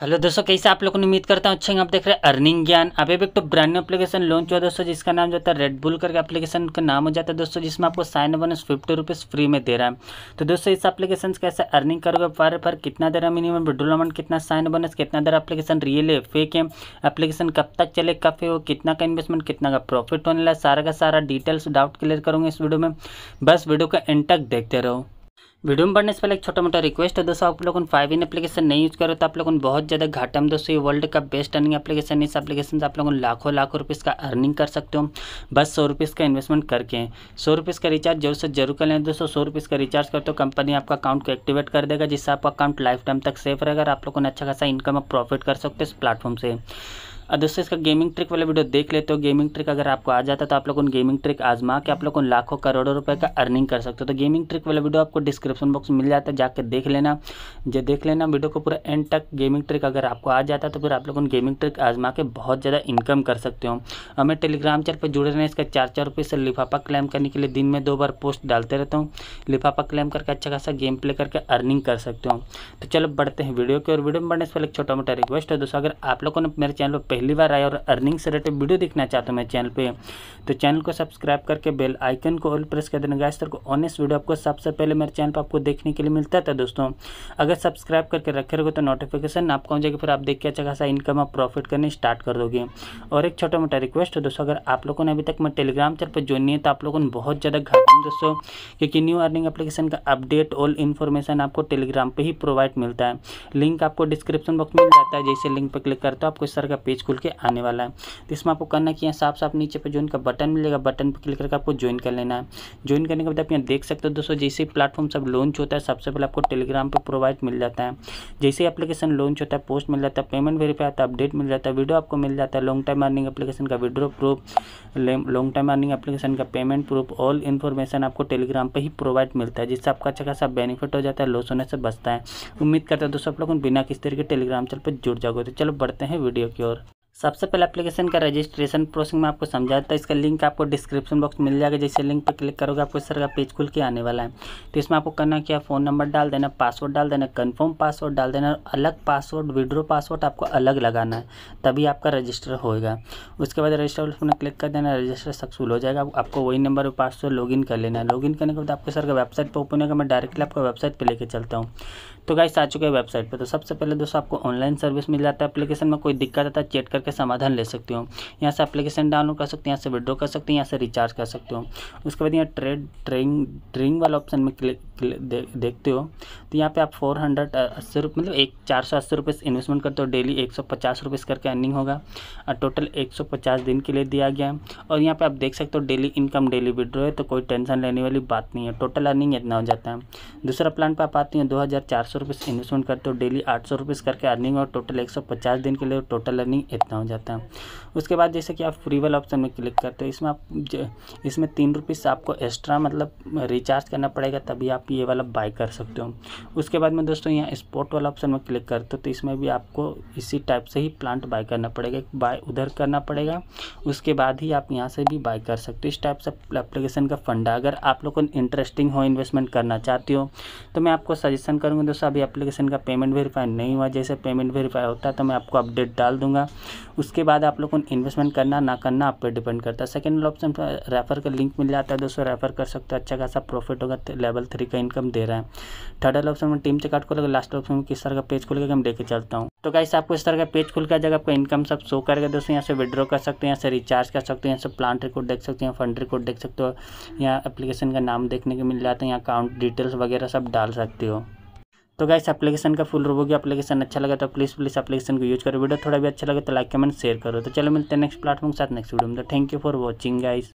hello दोस्तों कैसे आप लोगों ने उम्मीद करता हूँ अच्छे आप देख रहे हैं अर्निंग ज्ञान अभी एक तो ब्रांड न्यू एप्लीकेशन लॉन्च हुआ दोस्तों जिसका नाम जो होता है रेडबुल करके एप्लीकेशन का नाम हो जाता है दोस्तों जिसमें आपको sign bonus fifty rupees free में दे रहा है तो दोस्तों इस एप्लीकेशन से कैसे अर्निंग करोगे पर पर कितना दे रहा है मिनिमम विड्रोल अमाउंट कितना साइन बोनस कितना दे रहा एप्लीकेशन रियल है फेक है एप्लीकेशन कब तक चले कब है कितना का इन्वेस्टमेंट कितना का प्रॉफिट होने लगा सारा का सारा डिटेल्स डाउट क्लियर करूँगा इस वीडियो में बस वीडियो का एंड तक देखते रहो वीडियो में बढ़ने से पहले एक छोटा मोटा रिक्वेस्ट है दोस्तों आप लोग फाइव इन एप्लीकेशन नहीं यूज़ करो तो आप लोग बहुत ज़्यादा घाटा में दोस्तों ये वर्ल्ड का बेस्ट अर्निंग एप्लीकेशन इस एप्लीकेशन से आप लोग लाखों लाखों रुपीस का अर्निंग कर सकते हो बस सौ रुपीस का इन्वेस्टमेंट करके सौ रुपीज़ का रिचार्ज जरूर से जरूर कर लें दोस्तों सौ रुपीज़ का रिचार्ज करते हो कंपनी आपका अकाउंट को एक्टिवेट कर देगा जिससे आपका अकाउंट लाइफ टाइम तक सेफ रहेगा आप लोगों ने अच्छा खासा इनकम और प्रॉफिट कर सकते हो इस प्लेटफॉर्म से और दोस्तों इसका गेमिंग ट्रिक वाला वीडियो देख लेते हो गेमिंग ट्रिक अगर आपको आ जाता तो आप लोग उन गेमिंग ट्रिक आजमा के आप लोग उन लाखों करोड़ों रुपए का अर्निंग कर सकते हो तो गेमिंग ट्रिक वाला वीडियो आपको डिस्क्रिप्शन बॉक्स मिल जाता है जाकर देख लेना जो देख लेना वीडियो को पूरा एंड तक गेमिंग ट्रिक अगर आपको आ जाता तो फिर आप लोग उन गेमिंग ट्रिक आजमा के बहुत ज़्यादा इनकम कर सकते हो हमें टेलीग्राम चैट पर जुड़े रहने इसका चार चार रुपये से लिफाफा क्लेम करने के लिए दिन में दो बार पोस्ट डालते रहता हूँ लिफाफा क्लेम करके अच्छा खासा गेम प्ले करके अर्निंग कर सकते हो तो चलो बढ़ते हैं वीडियो की और वीडियो में बढ़ने से पहले एक छोटा मोटा रिक्वेस्ट है दोस्तों अगर आप लोगों ने मेरे चैनल पर पहली बार आए और अर्निंग से रिलेटेड वीडियो देखना चाहते हो मेरे चैनल पे तो चैनल को सब्सक्राइब करके बेल आइकन को ऑल प्रेस कर देना गाइस को ऑनेस्ट वीडियो आपको सबसे पहले मेरे चैनल पर आपको देखने के लिए मिलता था दोस्तों अगर सब्सक्राइब करके रखे रहोगे तो नोटिफिकेशन आपको हो जाएगी फिर आप देख के अच्छा खासा इनकम आप प्रॉफिट करने स्टार्ट कर दोगे और एक छोटा मोटा रिक्वेस्ट है दोस्तों अगर आप लोगों ने अभी तक मैं टेलीग्राम चैनल पर ज्वाइन नहीं है तो आप लोगों ने बहुत ज़्यादा घाटा दोस्तों क्योंकि न्यू अर्निंग एप्लीकेशन का अपडेट ऑल इन्फॉर्मेशन आपको टेलीग्राम पर ही प्रोवाइड मिलता है लिंक आपको डिस्क्रिप्शन बॉक्स में मिल जाता है जैसे लिंक पर क्लिक करते हो आपको इस तरह का पेज स्कूल के आने वाला है तो इसमें आपको करना कि यहाँ साफ साफ नीचे पर ज्वाइन का बटन मिलेगा बटन पर क्लिक करके आपको ज्वाइन कर लेना है ज्वाइन करने के बाद आप यहाँ देख सकते हो दोस्तों जैसे प्लेटफॉर्म सब लॉन्च होता है सबसे पहले आपको टेलीग्राम पर प्रोवाइड मिल जाता है जैसे एप्लीकेशन लॉन्च होता है पोस्ट मिल जाता है पेमेंट वेरीफाई आता है अपडेट मिल जाता है वीडियो आपको मिल जाता है लॉन्ग टाइम अर्निंग एप्लीकेशन का withdraw proof long time earning application का पेमेंट प्रूफ ऑल इन्फॉर्मेशन आपको टेलीग्राम पर ही प्रोवाइड मिलता है जिससे आपका अच्छा खासा बेनिफिट हो जाता है लॉस होने से बचता है उम्मीद करता है दोस्तों आप लोग बिना किस तरीके टेलीग्राम चैनल पर जुड़ जाओगे तो चलो बढ़ते हैं वीडियो की ओर सबसे पहले एप्लीकेशन का रजिस्ट्रेशन प्रोसेस में आपको समझा देता है इसका लिंक आपको डिस्क्रिप्शन बॉक्स मिल जाएगा जैसे लिंक पर क्लिक करोगे आपको सर का पेज खुल के आने वाला है तो इसमें आपको करना क्या फ़ोन नंबर डाल देना पासवर्ड डाल देना कन्फर्म पासवर्ड डाल देना अलग पासवर्ड विड्रो पासवर्ड आपको अलग लगाना है तभी आपका रजिस्टर होएगा उसके बाद रजिस्टर उसमें क्लिक कर देना रजिस्टर सक्सेसफुल हो जाएगा आपको वही नंबर और पासवर्ड इन कर लेना है इन करने के बाद आपको सर का वेबसाइट पर ओपन होगा मैं डायरेक्टली आपको वेबसाइट पर लेकर चलता हूँ तो गाइस आ चुके हैं वेबसाइट पर तो सबसे पहले दोस्तों आपको ऑनलाइन सर्विस मिल जाता है एप्लीकेशन में कोई दिक्कत आता है चेक कर करके समाधान ले सकते हो यहाँ से एप्लीकेशन डाउनलोड कर सकते हो यहाँ से विड्रॉ कर सकते हो यहाँ से रिचार्ज कर सकते हो उसके बाद यहाँ ट्रेड ट्रेन ड्रिंग वाला ऑप्शन में क्लिक दे, देखते हो तो यहाँ पे आप फोर हंड्रेड अस्सी रुपये मतलब एक चार सौ अस्सी रुपये इन्वेस्टमेंट करते हो डेली एक सौ पचास रुपये करके अर्निंग होगा और टोटल एक सौ पचास दिन के लिए दिया गया है और यहाँ पे आप देख सकते हो डेली इनकम डेली विड्रो है तो कोई टेंशन लेने वाली बात नहीं है टोटल अर्निंग इतना हो जाता है दूसरा प्लान पर आप आती हैं दो हज़ार चार सौ रुपये इन्वेस्टमेंट करते हो डेली आठ सौ रुपये करके अर्निंग और टोटल एक सौ पचास दिन के लिए टोटल अर्निंग इतना हो जाता है उसके बाद जैसे कि आप फ्री वाला ऑप्शन में क्लिक करते हो इसमें आप इसमें तीन रुपीस आपको एक्स्ट्रा मतलब रिचार्ज करना पड़ेगा तभी आप ये वाला बाय कर सकते हो उसके बाद में दोस्तों यहाँ स्पोर्ट वाला ऑप्शन में क्लिक करते हो तो इसमें भी आपको इसी टाइप से ही प्लांट बाई करना पड़ेगा बाय उधर करना पड़ेगा उसके बाद ही आप यहाँ से भी बाय कर सकते हो इस टाइप से अप्लीकेशन का फंडा अगर आप लोग को इंटरेस्टिंग हो इन्वेस्टमेंट करना चाहते हो तो मैं आपको सजेशन करूँगा दोस्तों अभी एप्लीकेशन का पेमेंट वेरीफाई नहीं हुआ जैसे पेमेंट वेरीफाई होता है तो मैं आपको अपडेट डाल दूँगा उसके बाद आप लोगों को इन्वेस्टमेंट करना ना करना आप पर डिपेंड करता है सेकेंड ऑप्शन रेफर का लिंक मिल जाता है दोस्तों रेफर कर सकते हो अच्छा खासा प्रॉफिट होगा लेवल तो थ्री का इनकम दे रहा है थर्ड ऑप्शन में टीम चेकआउट खोलेगा लास्ट ऑप्शन में किस तरह का पेज के हम देखे चलता हूँ तो कैसे आपको इस तरह का पेज खुल का जगह आपका इनकम सब शो करेगा दोस्तों यहाँ से विड्रॉ कर सकते हैं यहाँ से रिचार्ज कर सकते हैं यहाँ से प्लांट रिकॉर्ड देख सकते हैं फंड रिकॉर्ड देख सकते हो यहाँ एप्लीकेशन का नाम देखने को मिल जाता है यहाँ अकाउंट डिटेल्स वगैरह सब डाल सकते हो तो गाइस एप्लीकेशन का फुल रूप होगी एप्लीकेशन अच्छा लगा तो प्लीज़ प्लीज़ एप्लीकेशन को यूज करो वीडियो थोड़ा भी अच्छा लगे तो लाइक कमेंट शेयर करो तो चलो मिलते हैं नेक्स्ट प्लेटफॉर्म के साथ नेक्स्ट वीडियो में तो thank you for watching guys